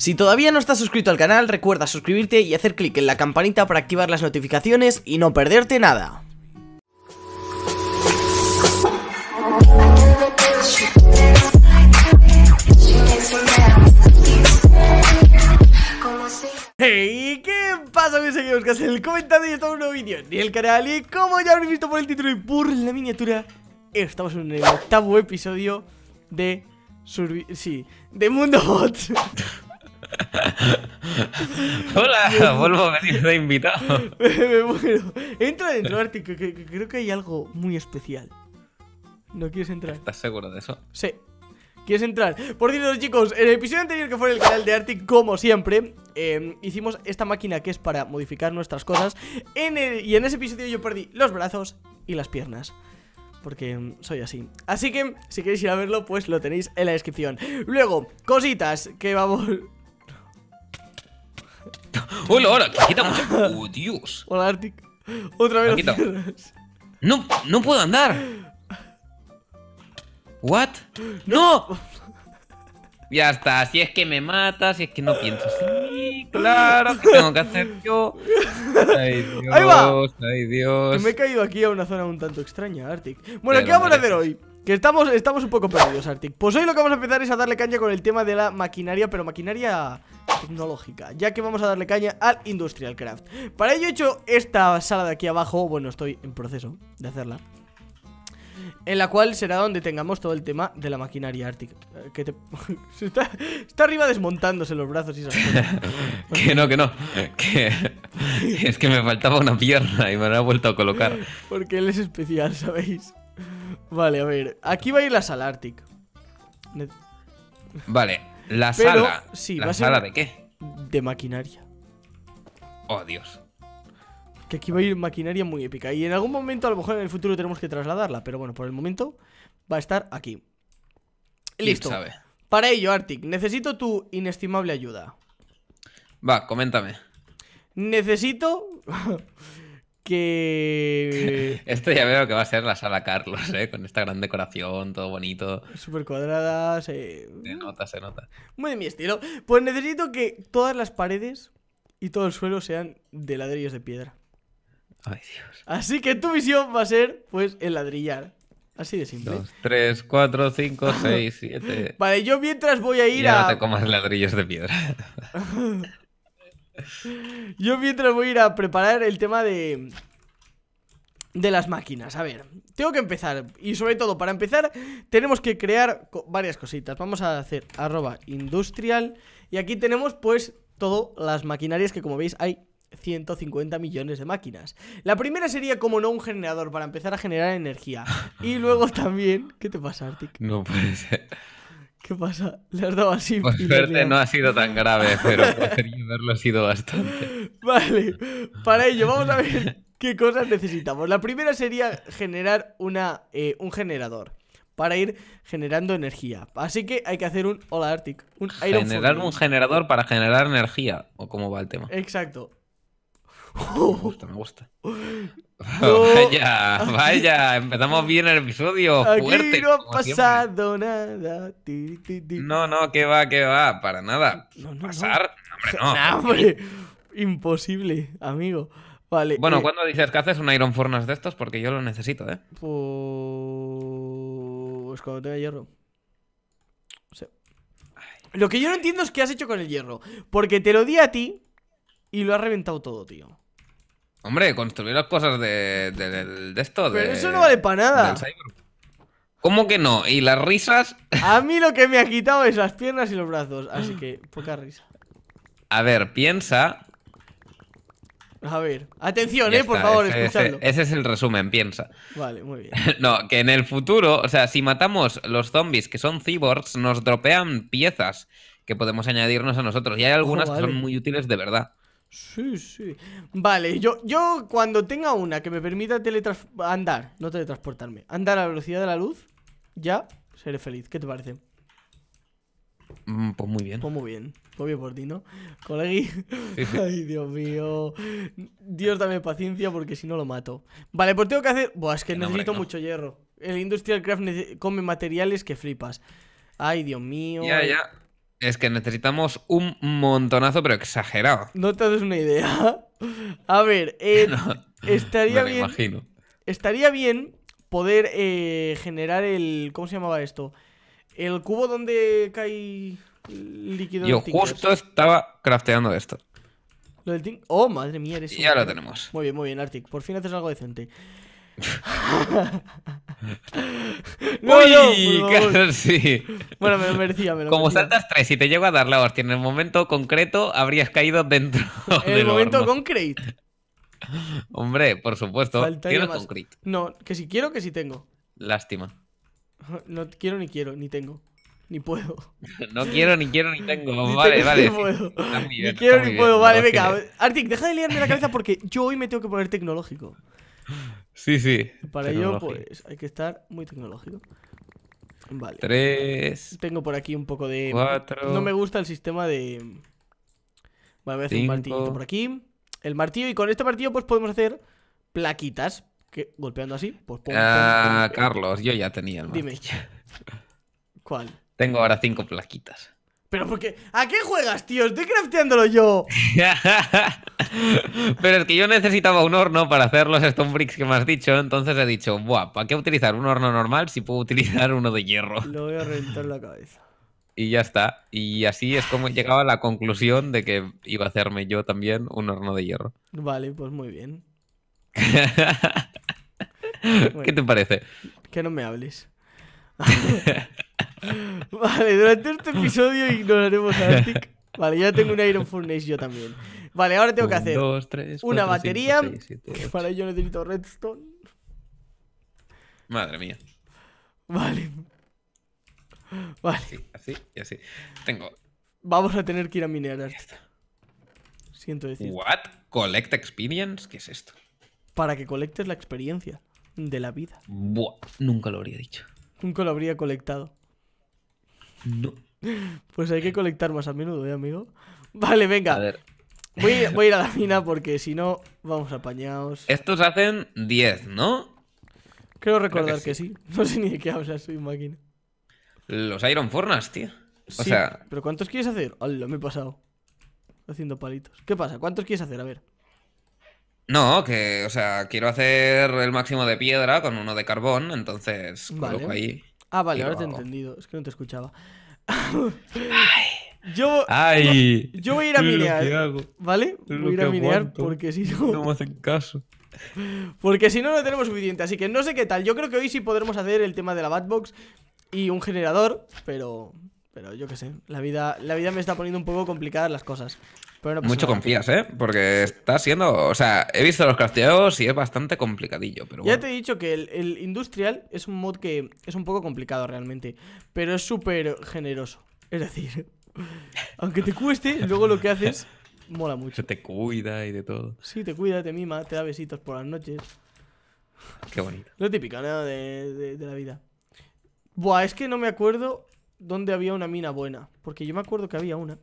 Si todavía no estás suscrito al canal, recuerda suscribirte y hacer clic en la campanita para activar las notificaciones y no perderte nada. ¡Hey! ¿Qué pasa mis seguidores? Que hacen el comentario y estamos en un nuevo vídeo en el canal Y como ya habréis visto por el título y por la miniatura Estamos en el octavo episodio de... sí, de Mundo Hot... Hola, vuelvo a venir de invitado. me, Entra dentro, Arti, que, creo que hay algo muy especial. ¿No quieres entrar? ¿Estás seguro de eso? Sí. ¿Quieres entrar? Por cierto, chicos, en el episodio anterior que fue en el canal de Arctic, como siempre, em, hicimos esta máquina que es para modificar nuestras cosas. y en ese episodio yo perdí los brazos y las piernas porque em, soy así. Así que si queréis ir a verlo, pues lo tenéis en la descripción. Luego, cositas que vamos... Hola, hola, que quita mucho. Oh, Dios. Hola, Arctic. Otra vez. No, no puedo andar. ¿What? ¡No! Ya está, si es que me mata, si es que no pienso. Sí, claro, ¿qué tengo que hacer yo? Ay, Dios, ay, Dios. Me he caído aquí a una zona un tanto extraña, Arctic. Bueno, ¿qué vamos a hacer hoy? Que estamos, estamos un poco perdidos, Arctic Pues hoy lo que vamos a empezar es a darle caña con el tema de la maquinaria Pero maquinaria tecnológica, ya que vamos a darle caña al Industrial Craft. Para ello he hecho esta sala de aquí abajo, bueno, estoy en proceso de hacerla. En la cual será donde tengamos todo el tema de la maquinaria ártica. Eh, que está, arriba desmontándose los brazos y esas que no, que no. es que me faltaba una pierna y me la he vuelto a colocar. Porque él es especial, ¿sabéis? Vale, a ver. Aquí va a ir la sala Arctic. Vale, la sala. ¿La sala de qué? De maquinaria. Oh, Dios. Que aquí va a ir maquinaria muy épica. Y en algún momento, a lo mejor en el futuro, tenemos que trasladarla. Pero bueno, por el momento va a estar aquí. Listo. Para ello, Arctic, necesito tu inestimable ayuda. Va, coméntame. Necesito que... Esto ya veo que va a ser la sala Carlos, ¿eh? con esta gran decoración, todo bonito. Súper cuadrada, eh, se... nota, se nota. Muy de mi estilo. Pues necesito que todas las paredes y todo el suelo sean de ladrillos de piedra. Ay, Dios. Así que tu visión va a ser, pues, el ladrillar. Así de simple. 2, 3, 4, 5, 6, 7. Vale, yo mientras voy a ir ya a. No te comas ladrillos de piedra. Yo mientras voy a ir a preparar el tema de... De las máquinas, a ver Tengo que empezar, y sobre todo para empezar Tenemos que crear varias cositas Vamos a hacer arroba industrial Y aquí tenemos pues Todas las maquinarias que como veis hay 150 millones de máquinas. La primera sería, como no, un generador para empezar a generar energía. Y luego también. ¿Qué te pasa, Artic? No puede ser. ¿Qué pasa? Le has dado así. Por suerte no ha sido tan grave, pero podría haberlo sido bastante. Vale, para ello vamos a ver qué cosas necesitamos. La primera sería generar una, eh, un generador para ir generando energía. Así que hay que hacer un Hola Arctic. Un generar un generador para generar energía, o como va el tema. Exacto. Me gusta, me gusta. Vaya, vaya, empezamos bien el episodio. Aquí fuerte, no ha pasado nada. No, no, que va, que va, para nada. ¿Pasar? Hombre, no. Imposible, amigo. Vale. Bueno, cuando eh, ¿cuándo dices que haces un Iron Furnace de estos? Porque yo lo necesito, ¿eh? Pues cuando tenga hierro. Lo que yo no entiendo es que has hecho con el hierro. Porque te lo di a ti y lo has reventado todo, tío. Hombre, construir las cosas de, esto. Pero eso no vale para nada. ¿Cómo que no? ¿Y las risas? A mí lo que me ha quitado es las piernas y los brazos, así que poca risa. A ver, piensa. A ver, atención, eh, por favor, escuchadlo. Ese, es el resumen, piensa. Vale, muy bien. no, que en el futuro, o sea, si matamos los zombies que son cyborgs, nos dropean piezas que podemos añadirnos a nosotros. Y hay algunas oh, que son muy útiles de verdad. Sí, sí. Vale, yo, yo cuando tenga una que me permita andar, no teletransportarme, andar a la velocidad de la luz, ya seré feliz. ¿Qué te parece? Mm, pues muy bien. Pues muy bien. Pues bien por ti, ¿no? Colegui. Ay, Dios mío. Dios dame paciencia porque si no lo mato. Vale, pues tengo que hacer. Buah, es que necesito mucho hierro. El Industrial Craft come materiales que flipas. Ay, Dios mío. Ya, ya. Es que necesitamos un montonazo, pero exagerado. No te das una idea. A ver, eh, estaría bien. Imagino. Estaría bien poder eh, generar el. ¿Cómo se llamaba esto? El cubo donde cae líquido. Yo justo estaba crafteando esto. Lo del Oh, madre mía, eres. Ya lo tenemos. Muy bien, muy bien, Arctic. Por fin haces algo decente. Uy, Bueno, me lo merecía, me lo Como saltas tres y te llego a dar la hostia en el momento concreto, habrías caído dentro. En el momento concreto. Hombre, por supuesto. Quiero concreto. No, que si quiero, que si tengo. Lástima. No quiero ni quiero, ni tengo. Ni puedo. no quiero, ni quiero, ni tengo. vale, vale. Ni, quiero, ni puedo. Vale, venga. Artic, deja de liarme la cabeza porque yo hoy me tengo que poner tecnológico. Sí, sí. Para ello, pues hay que estar muy tecnológico. Vale. Tres. Tengo por aquí un poco de. Cuatro. No me gusta el sistema de. Vale, voy a hacer un martillito por aquí. El martillo, y con este martillo, pues podemos hacer plaquitas. Que golpeando así, pues Ah, Carlos, yo ya tenía el martillo. Dime. ¿Cuál? Tengo ahora cinco plaquitas. Pero porque, ¿a qué juegas, tío? Estoy crafteándolo yo. Pero es que yo necesitaba un horno para hacer los stone bricks que me has dicho, entonces he dicho, buah, ¿para qué utilizar un horno normal si puedo utilizar uno de hierro? Lo voy a reventar la cabeza. Y ya está. Y así es como llegaba a la conclusión de que iba a hacerme yo también un horno de hierro. Vale, pues muy bien. ¿Qué te parece? Que no me hables. Vale, durante este episodio ignoraremos a Arctic. Vale, ya tengo un Iron Furnace yo también. Vale, ahora tengo que hacer una batería. para ello necesito redstone. Madre mía. Vale. Vale. Así, y así. Tengo. Vamos a tener que ir a minear esto. Siento decir. ¿What? ¿Collect experience? ¿Qué es esto? Para que colectes la experiencia de la vida. Buah, nunca lo habría dicho. Nunca lo habría colectado. No. Pues hay que colectar más a menudo, ¿eh, amigo? Vale, venga. A ver. Voy, a ir a la mina porque si no, vamos apañados. Estos hacen 10, ¿no? Creo recordar que, sí. No sé ni de qué hablas, soy máquina. Los Iron Fornas, tío. sí, ¿Pero cuántos quieres hacer? Hola, me he pasado. Haciendo palitos. ¿Qué pasa? ¿Cuántos quieres hacer? A ver. No, que, o sea, quiero hacer el máximo de piedra con uno de carbón, entonces coloco ahí. Ah, vale, ahora te he entendido. Es que no te escuchaba. Yo, yo voy a ir a minear. ¿Vale? Voy a ir a minear porque si no. No me hacen caso. Porque si no, no tenemos suficiente. Así que no sé qué tal. Yo creo que hoy sí podremos hacer el tema de la Batbox y un generador, pero pero yo qué sé, la vida, la vida me está poniendo un poco complicadas las cosas. Pero Mucho confías, ¿eh? Porque está siendo. O sea, he visto los crafteados y es bastante complicadillo. Pero Ya te he dicho que el, Industrial es un mod que es un poco complicado realmente. Pero es súper generoso. Es decir, aunque te cueste, luego lo que haces mola mucho. te cuida y de todo. Sí, te cuida, te mima, te da besitos por las noches. Qué bonito. Lo típico, ¿no? De, de la vida. Buah, es que no me acuerdo dónde había una mina buena. Porque yo me acuerdo que había una.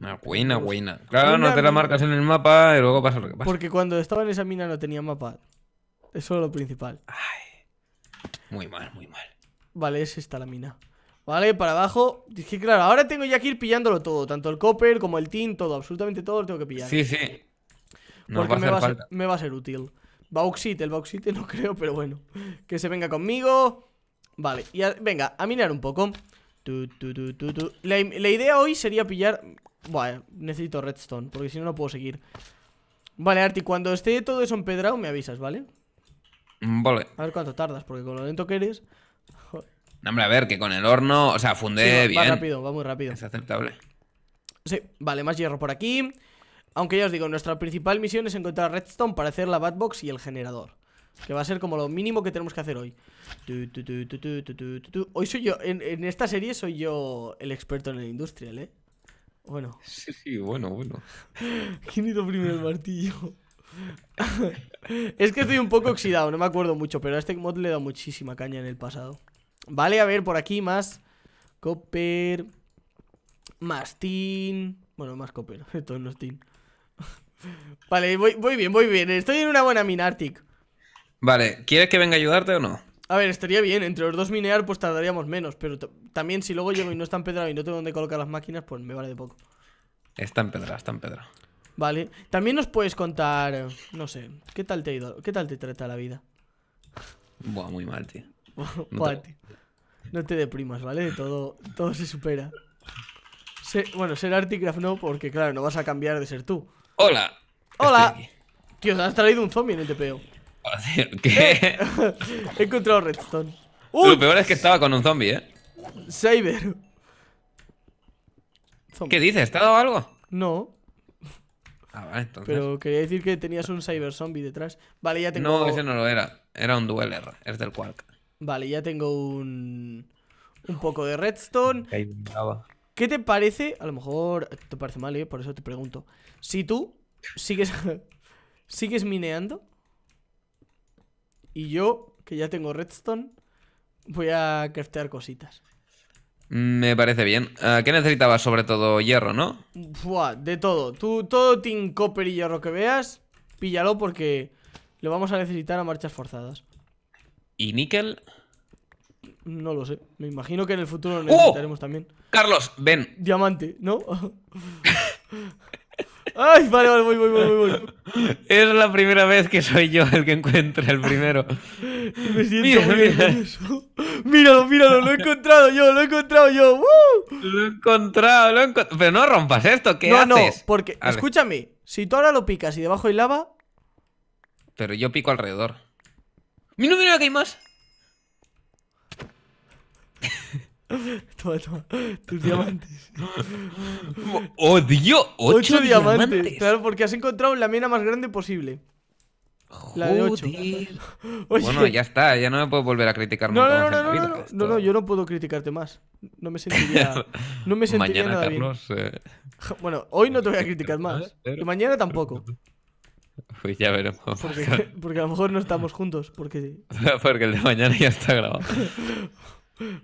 Una ah, buena, pues, buena. Claro, no te la marcas en el mapa y luego pasa lo que pasa. Porque cuando estaba en esa mina no tenía mapa. Eso es lo principal. Muy mal, muy mal. Vale, esa está la mina. Vale, para abajo. Dije, que claro, ahora tengo ya que ir pillándolo todo. Tanto el copper como el tin, todo. Absolutamente todo lo tengo que pillar. Sí, sí. porque me, va me, va a ser, útil. Bauxite, el bauxite no creo, pero bueno. Que se venga conmigo. Vale, y venga, a minar un poco la, idea hoy sería pillar... necesito redstone, porque si no, no puedo seguir Vale, Arti, cuando esté todo eso empedrado me avisas, ¿vale? Mm, vale A ver cuánto tardas, porque con lo lento que eres... No, hombre, a ver, que con el horno, o sea, funde bien Va rápido, va muy rápido Es aceptable Sí, vale, más hierro por aquí Aunque ya os digo, nuestra principal misión es encontrar redstone para hacer la batbox y el generador que va a ser como lo mínimo que tenemos que hacer hoy Hoy soy yo, en, esta serie soy yo el experto en el industrial, ¿eh? Bueno Sí, bueno, bueno ¿Quién hizo primero el martillo? es que estoy un poco oxidado, no me acuerdo mucho Pero a este mod le he dado muchísima caña en el pasado Vale, a ver, por aquí más Copper Más tin Bueno, más copper, esto no es tin Vale, voy, voy bien, voy bien Estoy en una buena mina Vale, ¿quieres que venga a ayudarte o no? A ver, estaría bien, entre los dos minear pues tardaríamos menos, pero también si luego llego y no está pedra y no tengo dónde colocar las máquinas, pues me vale de poco. Está pedra, está pedra Vale, también nos puedes contar, no sé, ¿qué tal te ha ido? ¿Qué tal te trata la vida? Buah, muy mal, tío. no te... deprimas, ¿vale? Todo, todo se supera. bueno, ser Articraft no, porque claro, no vas a cambiar de ser tú. Hola. Hola. Tío, te has traído un zombie en el TPO. ¿qué? He encontrado redstone. Lo peor es que estaba con un zombie, ¿eh? Saber. ¿Qué dices? ¿Te ha dado algo? No. Ah, vale, entonces. Pero quería decir que tenías un cyber zombie detrás. Vale, ya tengo. No, ese no lo era. Era un dueler. Es del Quark. Vale, ya tengo un. Un poco de redstone. ¿Qué te parece? A lo mejor te parece mal, ¿eh? Por eso te pregunto. Si tú sigues. ¿Sigues mineando? Y yo, que ya tengo redstone, voy a craftear cositas. Me parece bien. Ah, ¿Qué necesitabas sobre todo? Hierro, ¿no? Buah, de todo. Tú, todo tin copper y hierro que veas, píllalo porque lo vamos a necesitar a marchas forzadas. ¿Y níquel? No lo sé. Me imagino que en el futuro lo ¡Oh! necesitaremos también. Carlos, ven. Diamante, ¿no? Ay, vale, vale, voy, voy, voy, voy. Es la primera vez que soy yo el que encuentra el primero. Me siento mira, muy mira. Míralo, míralo, lo he encontrado yo, lo he encontrado yo. Lo he encontrado, lo he encontrado. Pero no rompas esto, ¿qué haces? No, no, porque, escúchame, si tú ahora lo picas y debajo hay lava... Pero yo pico alrededor. ¡Mira, mira, que hay más! Toma, toma. Tus diamantes. Odio ocho, diamantes. Claro, porque has encontrado la mina más grande posible. La de 8. Bueno, ya está, ya no me puedo volver a criticar no, no, no, no, no, no, no, yo no puedo criticarte más. No me sentiría, no me sentiría nada bien. Eh. Bueno, hoy no te voy a criticar más. Y mañana tampoco. Pues ya veremos. Porque, porque a lo mejor no estamos juntos. Porque, porque el de mañana ya está grabado.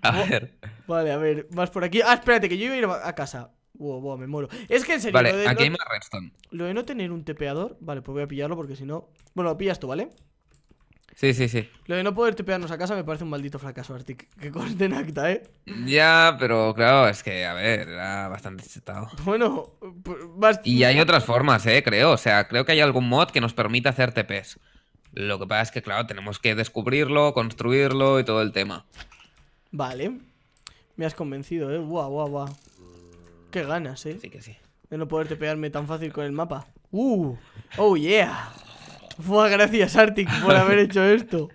A ver. Vale, a ver, vas por aquí. Ah, espérate, que yo iba a ir a casa. Wow, wow, me muero. Es que en serio. lo de aquí no... hay más redstone. Lo de no tener un tepeador. Vale, pues voy a pillarlo porque si no. Bueno, lo pillas tú, ¿vale? Sí, sí, sí. Lo de no poder tepearnos a casa me parece un maldito fracaso, Artic Que corte en acta, ¿eh? Ya, pero claro, es que, a ver, era bastante chetado. Bueno, pues, Y hay otras formas, ¿eh? Creo. O sea, creo que hay algún mod que nos permita hacer TPs. Lo que pasa es que, claro, tenemos que descubrirlo, construirlo y todo el tema. Vale. Me has convencido, eh. Guau, guau, guau. Qué ganas, eh. Sí que sí. De no poderte pegarme tan fácil con el mapa. ¡Uh! ¡Oh, yeah! Fua, gracias, Arctic, por haber hecho esto.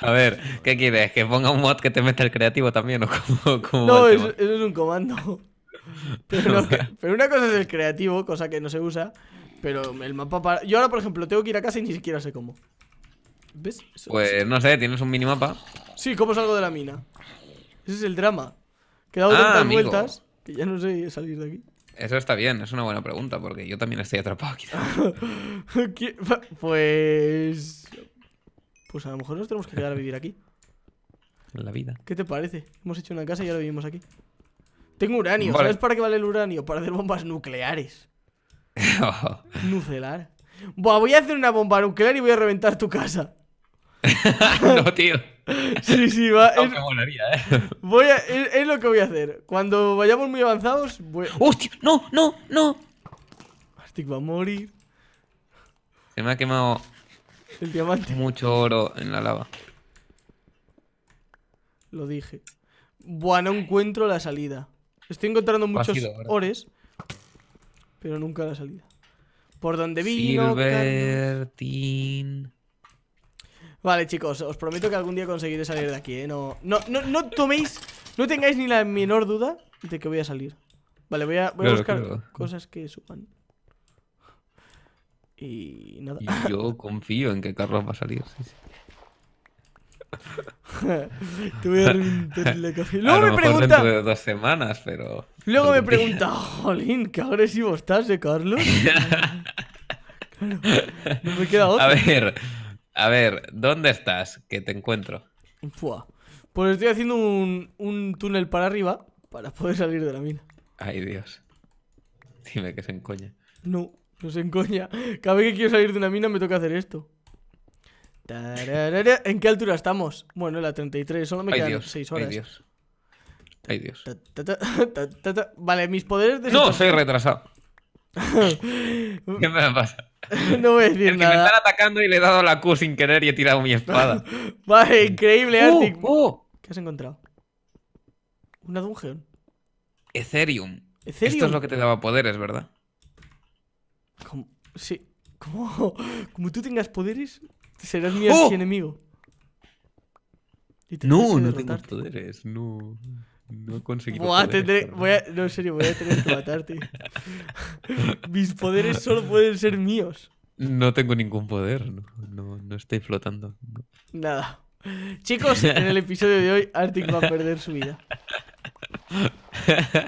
A ver, ¿qué quieres? ¿Que ponga un mod que te meta el creativo también? ¿o no, eso, es un comando. Pero, pero, una cosa es el creativo, cosa que no se usa. Pero el mapa para... Yo ahora, por ejemplo, tengo que ir a casa y ni siquiera sé cómo pues no sé, tienes un minimapa. Sí, ¿cómo salgo de la mina? Ese es el drama. ¿Quedado he ah, tantas vueltas que ya no sé salir de aquí. Eso está bien, es una buena pregunta, porque yo también estoy atrapado aquí. pues. Pues a lo mejor nos tenemos que quedar a vivir aquí. la vida. ¿Qué te parece? Hemos hecho una casa y ahora vivimos aquí. Tengo uranio, ¿sabes para qué vale el uranio? Para hacer bombas nucleares. Nucelar. voy a hacer una bomba nuclear y voy a reventar tu casa. no, tío. Sí, sí, va. es... ¿eh? Voy es, lo que voy a hacer. Cuando vayamos muy avanzados, ¡Hostia! ¡No, no, no! va a morir. Se me ha quemado... El diamante. Mucho oro en la lava. Lo dije. Bueno, encuentro la salida. Estoy encontrando muchos ores, pero nunca la salida. Por donde vino... Silvertín Vale, chicos, os prometo que algún día conseguiré salir de aquí, ¿eh? No, no, no, no toméis, no tengáis ni la menor duda de que voy a salir. Vale, voy a, buscar cosas que suban. Y nada. yo confío en que Carlos va a salir. Sí, sí. Te voy a dar un café. Luego me pregunta. de dos semanas, pero. Luego me pregunta, jolín, qué agresivo estás, de eh, Carlos? claro, no me queda otro A ver. A ver, ¿dónde estás? Que te encuentro. Pues estoy haciendo un, túnel para arriba para poder salir de la mina. Ay, Dios. Dime que se encoña. No, no se encoña. Cada vez que quiero salir de una mina me toca hacer esto. ¿En qué altura estamos? Bueno, en la 33, solo me quedan 6 horas. Ay, Dios. Ay, Dios. vale, mis poderes de... No, soy retrasado. ¿Qué me pasa? No voy a decir el nada. Que me están atacando y le he dado la Q sin querer y he tirado mi espada. vale, increíble, uh, uh, ¿Qué has encontrado? Una dungeon. Ethereum. Esto es lo que te daba poderes, ¿verdad? ¿Cómo? Sí. ¿Cómo? Como tú tengas poderes, serás mi ¡Oh! enemigo. No, no tengo poderes, no. No he conseguido. no, en serio, voy a tener que matarte. Mis poderes solo pueden ser míos. No tengo ningún poder, no, estoy flotando. Nada. Chicos, en el episodio de hoy, Arctic va a perder su vida.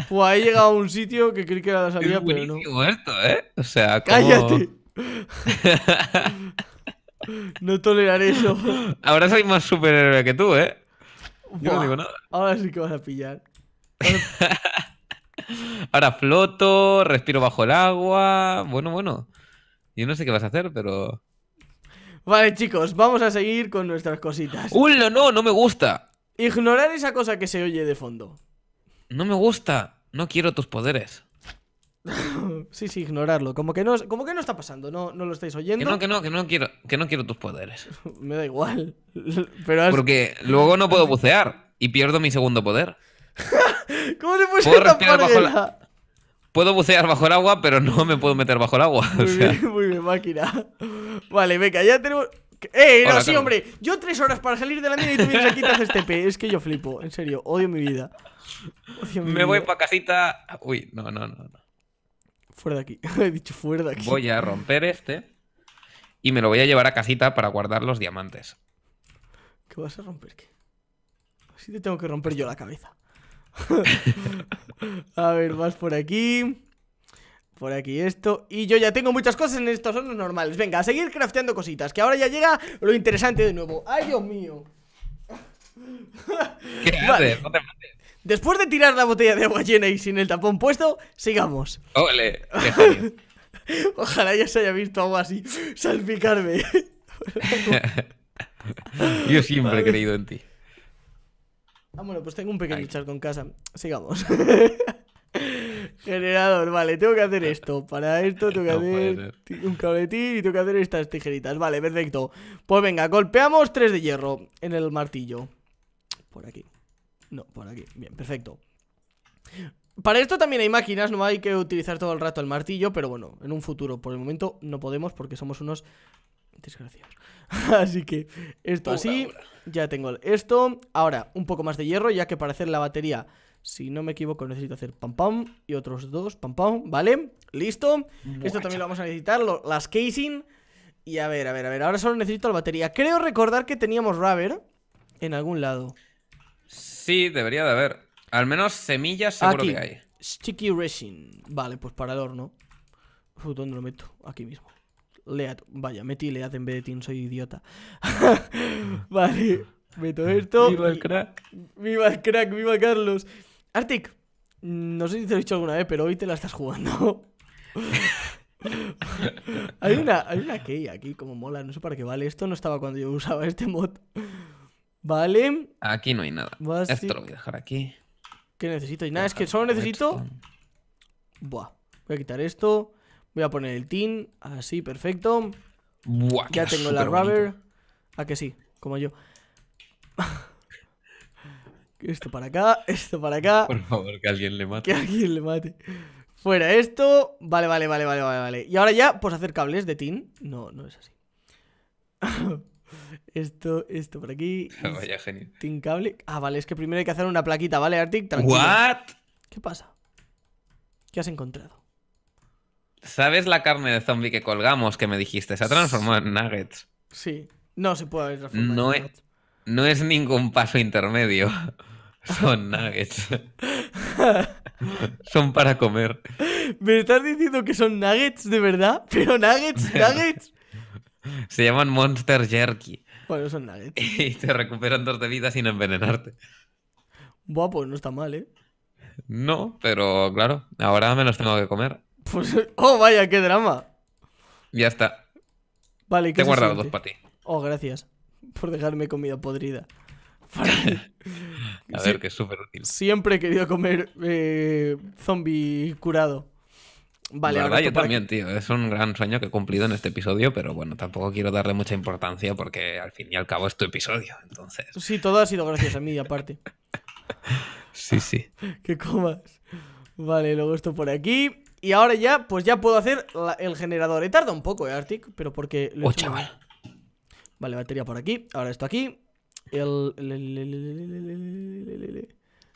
Pues he llegado a un sitio que creí que era la salida, pero no. muerto, ¿eh? O sea, ¡Cállate! no toleraré eso. Ahora soy más superhéroe que tú, ¿eh? Ahora sí que vas a pillar. Ahora floto, respiro bajo el agua. Bueno, bueno. Yo no sé qué vas a hacer, pero. Vale, chicos, vamos a seguir con nuestras cositas. no, no! No me gusta. Ignorar esa cosa que se oye de fondo. No me gusta. No quiero tus poderes. sí, sí, ignorarlo. Como que no, como que no está pasando, no, no lo estáis oyendo. Que no, que no, que no quiero, que no quiero tus poderes. Me da igual. Pero Porque luego no puedo bucear y pierdo mi segundo poder. ¿Cómo se puede puedo Puedo bucear bajo el agua, pero no me puedo meter bajo el agua. Muy, bien, máquina. Vale, venga, ya tenemos. ¡Eh! No, sí, hombre. Yo tres horas para salir de la niña y tú vienes aquí te este pe. Es que yo flipo, en serio, odio mi vida. me voy para casita. Uy, no, no. no. Fuera de aquí. He dicho fuera de aquí. Voy a romper este y me lo voy a llevar a casita para guardar los diamantes. ¿Qué vas a romper? ¿Qué? Así te tengo que romper yo la cabeza. a ver, vas por aquí. Por aquí esto. Y yo ya tengo muchas cosas en estos hornos normales. Venga, a seguir crafteando cositas. Que ahora ya llega lo interesante de nuevo. ¡Ay, Dios mío! ¿Qué haces? No te mates. Después de tirar la botella de agua llena y sin el tapón puesto, sigamos. Ole, Ojalá ya se haya visto agua así salpicarme. Yo siempre he creído en ti. Ah, bueno, pues tengo un pequeño charco en casa. Sigamos. Generador, vale, tengo que hacer esto. Para esto tengo que hacer un cabletín y tengo que hacer estas tijeritas. Vale, perfecto. Pues venga, golpeamos tres de hierro en el martillo. Por aquí. No, por aquí, bien, perfecto para esto también hay máquinas, no hay que utilizar todo el rato el martillo, pero bueno, en un futuro, por el momento no podemos porque somos unos desgraciados. así que esto así, ya tengo esto. Ahora, un poco más de hierro, ya que para hacer la batería, si no me equivoco, necesito hacer pam pam y otros dos, pam pam, ¿vale? Listo. esto también lo vamos a necesitar, las casing. Y a ver, a ver, a ver, ahora solo necesito la batería. Creo recordar que teníamos rubber en algún lado. Sí, debería de haber. Al menos semillas seguro Aquí. que hay. Sticky resin. Vale, pues para el horno. ¿Dónde lo meto? Aquí mismo. Lead. Vaya, metí Lead en vez de Tin, soy idiota. vale, meto esto. Viva el crack. Viva el crack, viva Carlos. Arctic, mm, no sé si te lo he dicho alguna vez, pero hoy te la estás jugando. hay una hay una key aquí como mola, no sé para qué vale. Esto no estaba cuando yo usaba este mod. Vale. Aquí no hay nada. Esto lo voy a dejar aquí. ¿Qué necesito? Y nada, es que solo necesito... Buah. Voy a quitar esto. Voy a poner el tin. Así, perfecto. Buah, ya tengo la rubber. Ah, que sí, como yo. esto para acá, esto para acá. Por favor, que alguien le mate. Que alguien le mate. Fuera esto. Vale, vale, vale, vale, vale, vale. Y ahora ya, pues hacer cables de tin. No, no es así. Esto, esto por aquí. Vaya genio. cable Ah, vale, es que primero hay que hacer una plaquita, ¿vale, Artic? Tranquilo. ¿Qué pasa? ¿Qué has encontrado? ¿Sabes la carne de zombie que colgamos que me dijiste? Se ha transformado en nuggets. Sí. No se puede haber no en nuggets. no es ningún paso intermedio. Son nuggets. son para comer. ¿Me estás diciendo que son nuggets de verdad? Pero nuggets, nuggets. Se llaman Monster Jerky. Bueno, son nuggets. Y te recuperan dos de vida sin envenenarte. Buah, pues no está mal, ¿eh? No, pero claro, ahora me los tengo que comer. Pues, oh, vaya, qué drama. Ya está. Vale, ¿qué Te he guardado dos para ti. Oh, gracias por dejarme comida podrida. A ver, que es súper útil. Siempre he querido comer eh, zombie curado. Vale, yo también, tío. Es un gran sueño que he cumplido en este episodio, pero bueno, tampoco quiero darle mucha importancia porque al fin y al cabo es tu episodio, entonces. Sí, todo ha sido gracias a mí, aparte. sí, sí. que comas. Vale, luego esto por aquí. Y ahora ya, pues ya puedo hacer el generador. He tarda un poco, eh, Arctic, pero porque. oh, chaval. Vale, batería por aquí. Ahora esto aquí. El.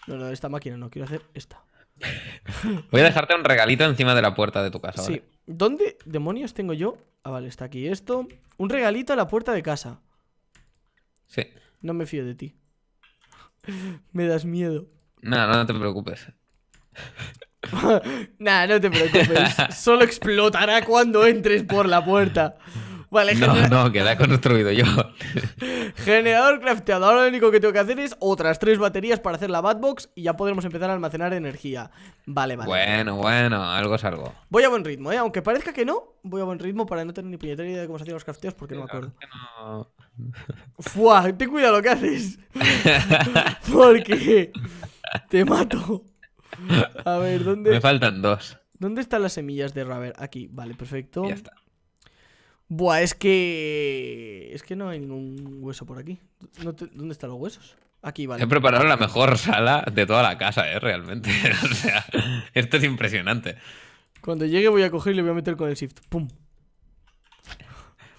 No, no, esta máquina no, quiero hacer esta. Voy a dejarte un regalito encima de la puerta de tu casa. Sí. ¿Dónde demonios tengo yo? Ah, vale, está aquí esto. Un regalito a la puerta de casa. Sí. No me fío de ti. me das miedo. No, no te preocupes. Nada, no te preocupes. Solo explotará cuando entres por la puerta no, no, queda construido yo. Generador Ahora lo único que tengo que hacer es otras tres baterías para hacer la Batbox y ya podremos empezar a almacenar energía. Vale, vale. Bueno, bueno, algo es algo. Voy a buen ritmo, ¿eh? Aunque parezca que no, voy a buen ritmo para no tener ni puñetera idea de cómo se hacían los crafteos porque no me acuerdo. Eh, no. Fua, ten cuidado lo que haces. porque te mato. A ver, ¿dónde? Me faltan dos. ¿Dónde están las semillas de Raver? Aquí, vale, perfecto. Ya está. Buah, es que... Es que no hay ningún hueso por aquí. ¿Dónde están los huesos? Aquí, vale. He preparado la mejor sala de toda la casa, ¿eh? Realmente. o sea, esto es impresionante. Cuando llegue voy a coger y le voy a meter con el shift. ¡Pum!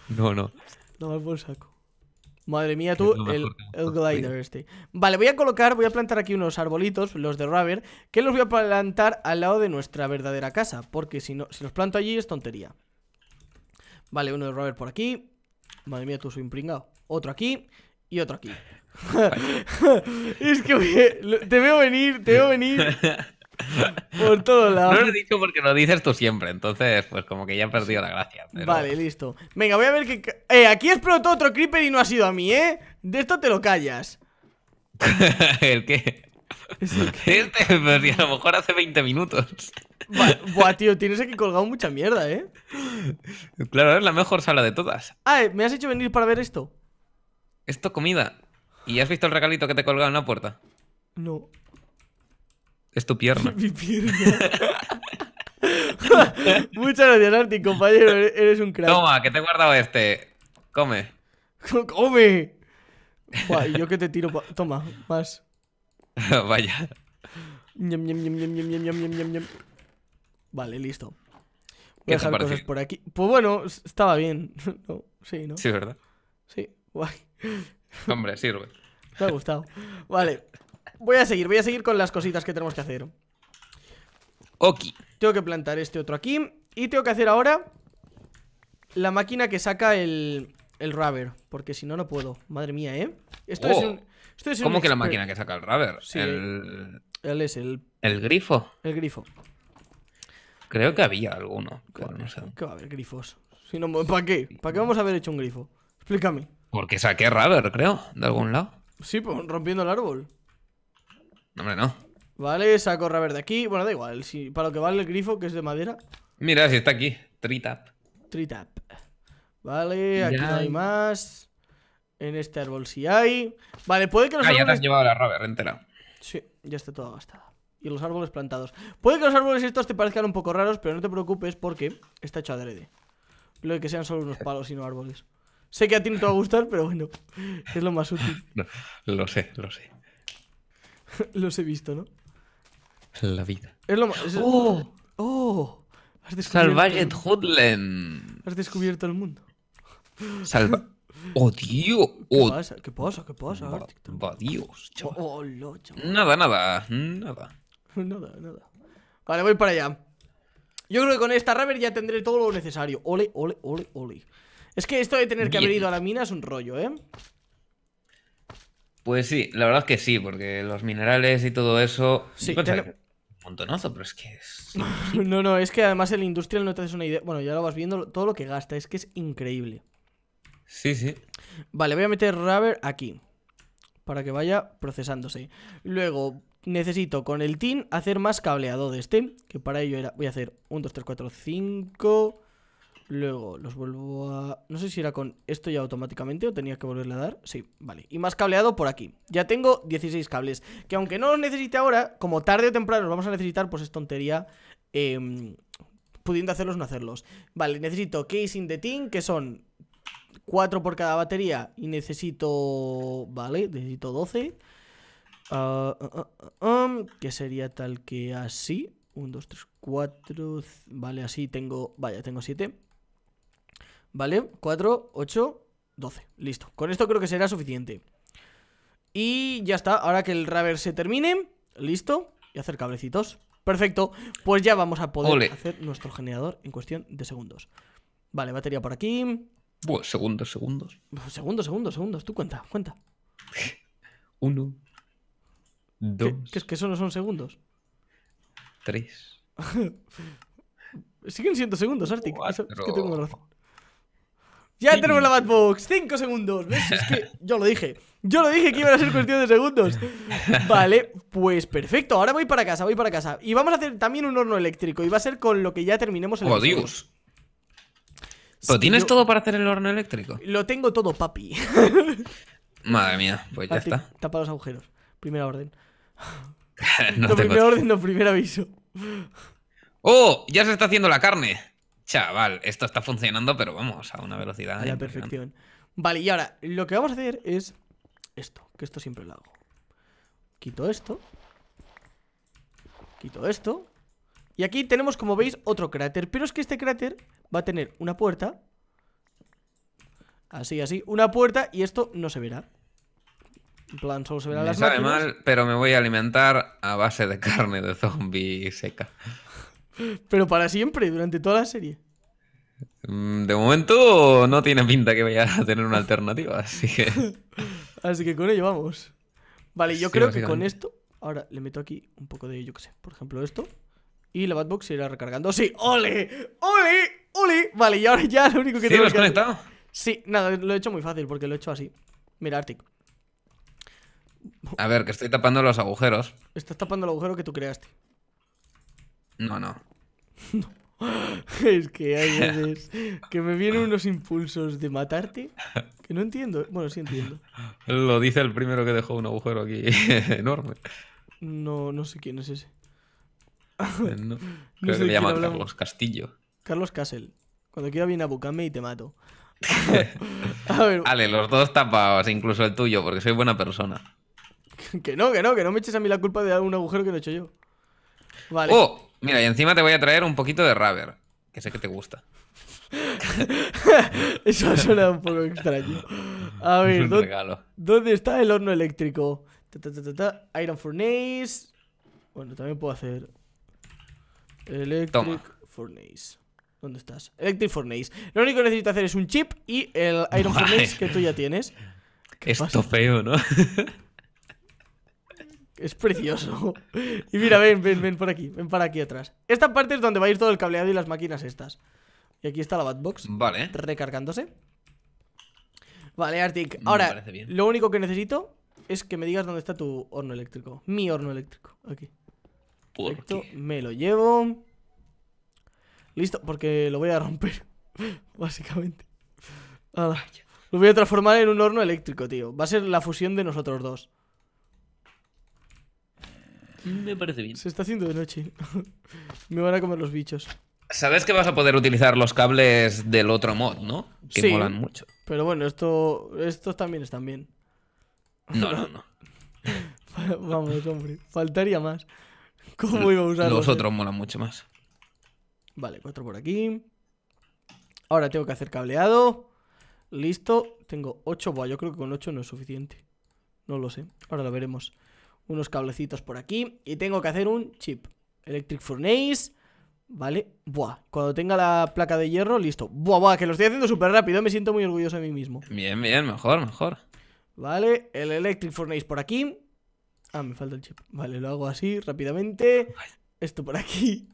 No, no. No más por saco. Madre mía, tú, el, el, glider este. Vale, voy a colocar, voy a plantar aquí unos arbolitos, los de rubber, que los voy a plantar al lado de nuestra verdadera casa, porque si no, si los planto allí es tontería. Vale, uno de Robert por aquí. Madre mía, tú soy impringado Otro aquí y otro aquí. es que te veo venir, te veo venir. Por todos lados. No lo he dicho porque lo dices tú siempre, entonces, pues como que ya he perdido la gracia. Vale, listo. Venga, voy a ver que. Eh, aquí explotó otro creeper y no ha sido a mí, ¿eh? De esto te lo callas. ¿El qué? Este, pero a lo mejor hace 20 minutos. Buah, tío, tienes aquí colgado mucha mierda, ¿eh? Claro, es la mejor sala de todas. Ah, me has hecho venir para ver esto. Esto comida. ¿Y has visto el regalito que te he colgado en la puerta? No. Es tu pierna. Mi pierna. Muchas gracias, Arti, compañero. Eres un crack. Toma, que te he guardado este. Come. ¡Come! Buah, ¿y yo que te tiro. Toma, más. Vaya. vale, listo. Voy a dejar cosas por aquí. Pues bueno, estaba bien. sí, ¿no? Sí, ¿verdad? Sí, guay. Hombre, sirve. Me ha gustado. Vale. Voy a seguir, voy a seguir con las cositas que tenemos que hacer. Ok. Tengo que plantar este otro aquí. Y tengo que hacer ahora la máquina que saca el, el rubber. Porque si no, no puedo. Madre mía, ¿eh? Esto es un... ¿Cómo que la máquina que saca el rubber? Sí, el... Él es el... El grifo. El grifo. Creo que había alguno. no sé. ¿Qué va a haber grifos? ¿Para qué? ¿Para qué vamos a haber hecho un grifo? Explícame. Porque saqué rubber, creo, de algún lado. Sí, pues rompiendo el árbol. hombre, no. Vale, saco rubber de aquí. Bueno, da igual. Si, para lo que vale el grifo, que es de madera. Mira, si está aquí. Tree tap. Vale, aquí no hay más. En este árbol si hay. Vale, puede que los ah, ya te has llevado la rover entera. Sí, ya está toda gastada. Y los árboles plantados. Puede que los árboles estos te parezcan un poco raros, pero no te preocupes porque está hecho adrede. Lo de que sean solo unos palos y no árboles. Sé que a ti no te va a gustar, pero bueno, es lo más útil. lo sé, lo sé. Los he visto, ¿no? La vida. Es lo más. ¡Oh! ¡Oh! Has descubierto... ¡Salvaged Hoodland. Has descubierto el mundo. Salva... ¡Oh, tío! Oh. ¿Qué pasa? ¿Qué pasa? ¿Qué Va, oh, oh, Nada, nada, nada. nada, Vale, voy para allá. Yo creo que con esta Raver ya tendré todo lo necesario. Ole, ole, ole, ole. Es que esto de tener que haber ido a la mina es un rollo, ¿eh? Pues sí, la verdad es que sí, porque los minerales y todo eso. Sí, montonazo, pero es que es. no, no, es que además el industrial no te hace una idea. Bueno, ya lo vas viendo, todo lo que gasta, es que es increíble. Sí, sí. Vale, voy a meter rubber aquí. Para que vaya procesándose. Luego, necesito con el tin hacer más cableado de este. Que para ello era. Voy a hacer 1, 2, 3, 4, 5. Luego los vuelvo a... No sé si era con esto ya automáticamente o tenía que volverle a dar. Sí, vale. Y más cableado por aquí. Ya tengo 16 cables. Que aunque no los necesite ahora, como tarde o temprano los vamos a necesitar, pues es tontería. Em, pudiendo hacerlos no hacerlos. Vale, necesito casing de tin, que son 4 por cada batería y necesito... Vale, necesito 12. Ah, ah, ah, que sería tal que así. 1, 2, 3, 4... Vale, así tengo... Vaya, tengo 7. Vale, 4, 8, 12. Listo. Con esto creo que será suficiente. Y ya está. Ahora que el raver se termine, listo. Y hacer cablecitos. Perfecto. Pues ya vamos a poder hacer nuestro generador en cuestión de segundos. Vale, batería por aquí. Bueno, segundos, segundos. Segundos, segundos, segundos. Tú cuenta, cuenta. Uno. Dos. ¿Qué, es que eso no son segundos? Tres. Siguen siendo segundos, Arctic. Es que tengo razón. Ya tenemos la Batbox. Cinco segundos. ¿Ves? Es que yo lo dije. Yo lo dije que iba a ser cuestión de segundos. Vale, pues perfecto. Ahora voy para casa, voy para casa. Y vamos a hacer también un horno eléctrico. Y va a ser con lo que ya terminemos el. ¡Oh, Dios! Pero tienes todo para hacer el horno eléctrico. Lo tengo todo, papi. Madre mía, pues ya está. Tapa los agujeros. Primera orden. no, primera orden, no primer aviso. ¡Oh! Ya se está haciendo la carne. Chaval, esto está funcionando, pero vamos, a una velocidad. la perfección. Vale, y ahora, lo que vamos a hacer es esto, que esto siempre lo hago. Quito esto. Quito esto. Y aquí tenemos, como veis, otro cráter Pero es que este cráter va a tener una puerta Así, así, una puerta y esto no se verá En plan, solo se verá me las sabe mal, pero me voy a alimentar a base de carne de zombie seca Pero para siempre, durante toda la serie mm, de momento no tiene pinta que vaya a tener una alternativa, así que... así que con ello vamos. Vale, yo creo que con esto... Ahora le meto aquí un poco de, yo qué sé, por ejemplo esto. Y la Batbox se irá recargando. ¡Sí! ¡Ole! ¡Ole! ¡Ole! Vale, y ahora ya lo único que tengo ¿Sí, lo has conectado? Sí, nada, lo he hecho muy fácil porque lo he hecho así. Mira, Arctic. A ver, que estoy tapando los agujeros. Estás tapando el agujero que tú creaste. No, no. no. es que hay veces que me vienen unos impulsos de matarte que no entiendo. Bueno, sí entiendo. Lo dice el primero que dejó un agujero aquí enorme. No, no sé quién es ese. creo que me llama Carlos Castillo. Carlos Castle. Cuando quiera viene a buscarme y te mato. Vale, los dos tapados, incluso el tuyo, porque soy buena persona. que no, que no, que no me eches a mí la culpa de un agujero que lo he hecho yo. Vale. Oh, mira, y encima te voy a traer un poquito de Raver, que sé que te gusta. Eso suena un poco extraño. A ver, ¿dónde está el horno eléctrico? Iron Furnace. Bueno, también puedo hacer Electric Furnace. ¿Dónde estás? Electric Furnace. Lo único que necesito hacer es un chip y el Iron Furnace que tú ya tienes. Esto feo, ¿no? Es precioso. Y mira, ven, ven, ven por aquí, ven para aquí atrás. Esta parte es donde va a ir todo el cableado y las máquinas estas. Y aquí está la Batbox. Vale. Recargándose. Vale, Artic Ahora, lo único que necesito es que me digas dónde está tu horno eléctrico. Mi horno eléctrico. Aquí me lo llevo. Listo, porque lo voy a romper, básicamente. lo voy a transformar en un horno eléctrico, tío. Va a ser la fusión de nosotros dos. Me parece bien. Se está haciendo de noche. me van a comer los bichos. Sabes que vas a poder utilizar los cables del otro mod, ¿no? Que molan mucho. Pero bueno, esto, estos también están bien. No, no, no. Vamos, hombre. Faltaría más. ¿Cómo iba a usarlo? Los otros molan mucho más. Vale, cuatro por aquí. Ahora tengo que hacer cableado. Listo. Tengo ocho. Buah, yo creo que con ocho no es suficiente. No lo sé. Ahora lo veremos. Unos cablecitos por aquí. Y tengo que hacer un chip. Electric Furnace. Vale. Buah. Cuando tenga la placa de hierro, listo. Buah, buah, que lo estoy haciendo súper rápido. Me siento muy orgulloso de mí mismo. Bien, bien. Mejor, mejor. Vale. El Electric Furnace por aquí. Ah, me falta el chip. Vale, lo hago así rápidamente. Esto por aquí.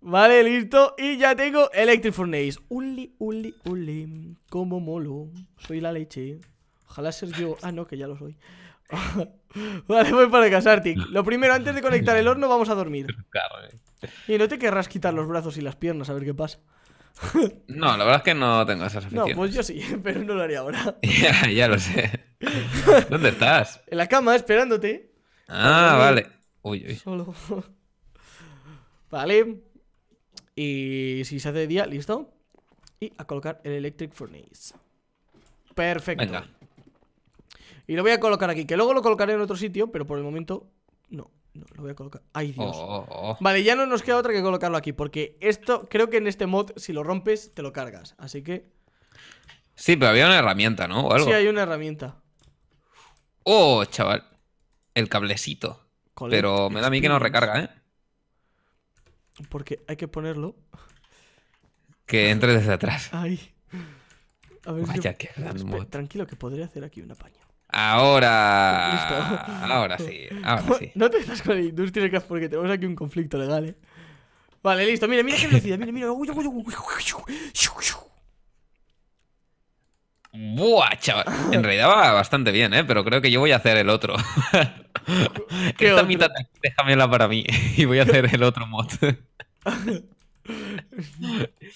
Vale, listo. Y ya tengo Electric Furnace. Uli, uli, uli. Como molo. Soy la leche. Ojalá ser yo. Ah, no, que ya lo soy. vale, voy para casarte. Lo primero, antes de conectar el horno, vamos a dormir. Eh. Y no te querrás quitar los brazos y las piernas, a ver qué pasa. no, la verdad es que no tengo esas aficiones. No, pues yo sí, pero no lo haré ahora. ya lo sé. ¿Dónde estás? En la cama, esperándote. Ah, vale. Uy, uy. Solo. vale. Y si se hace día, listo. Y a colocar el Electric Furnace. Perfecto. Venga. Y lo voy a colocar aquí, que luego lo colocaré en otro sitio, pero por el momento no. No, lo voy a colocar. ¡Ay, Dios! Oh, oh, oh, vale, ya no nos queda otra que colocarlo aquí, porque esto, creo que en este mod, si lo rompes, te lo cargas. Así que... Sí, pero había una herramienta, ¿no? Sí, hay una herramienta. ¡Oh, chaval! el cablecito. pero me da a mí que no recarga, ¿eh? Porque hay que ponerlo. Que entre desde atrás. Ay. A ver, Vaya, yo... que Tranquilo, que podría hacer aquí un apaño. Ahora. Ahora sí. Ahora sí. No te estás con el Industrial Craft porque tenemos aquí un conflicto legal, ¿eh? Vale, listo. Mira, mira qué velocidad. Mira, mira. Buah, chaval. En realidad va bastante bien, ¿eh? Pero creo que yo voy a hacer el otro. Esta mitad déjamela para mí y voy a hacer el otro mod.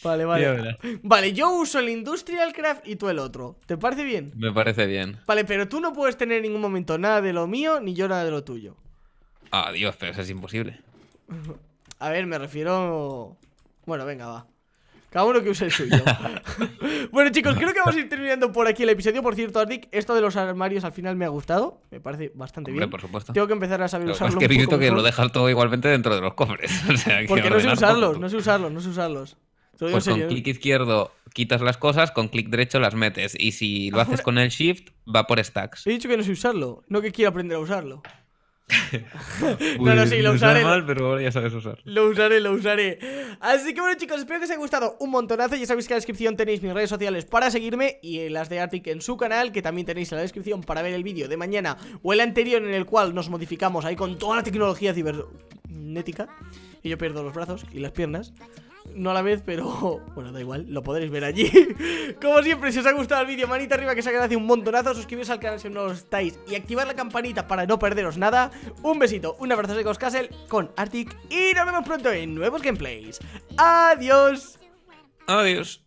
vale, vale. Vale, yo uso el Industrial Craft y tú el otro. ¿Te parece bien? Me parece bien. Vale, pero tú no puedes tener en ningún momento nada de lo mío ni yo nada de lo tuyo. Ah, Dios, pero eso es imposible. A ver, me refiero... Bueno, venga, va. Cada uno que use el suyo. bueno, chicos, creo que vamos a ir terminando por aquí el episodio. Por cierto, Artic esto de los armarios al final me ha gustado. Me parece bastante bien. por supuesto. Tengo que empezar a saber usarlo. Es que que lo dejas todo igualmente dentro de los cofres. Porque no sé usarlos, no sé usarlos, no sé usarlos. Pues con ¿eh? clic izquierdo quitas las cosas, con clic derecho las metes. Y si lo haces con el shift, va por stacks. He dicho que no sé usarlo, no que quiero aprender a usarlo. no, no, sí, lo usaré. Mal, pero ya sabes usar. Lo usaré, lo usaré. Así que bueno, chicos, espero que os haya gustado un montonazo. Ya sabéis que en la descripción tenéis mis redes sociales para seguirme y las de Artic en su canal, que también tenéis en la descripción para ver el vídeo de mañana o el anterior en el cual nos modificamos ahí con toda la tecnología cibernética. Y yo pierdo los brazos y las piernas no a la vez, pero bueno, da igual, lo podréis ver allí Como siempre, si os ha gustado el vídeo, manita arriba que se hace un montonazo Suscribiros al canal si no lo estáis y activar la campanita para no perderos nada Un besito, un abrazo de Castle con Arctic y nos vemos pronto en nuevos gameplays Adiós Adiós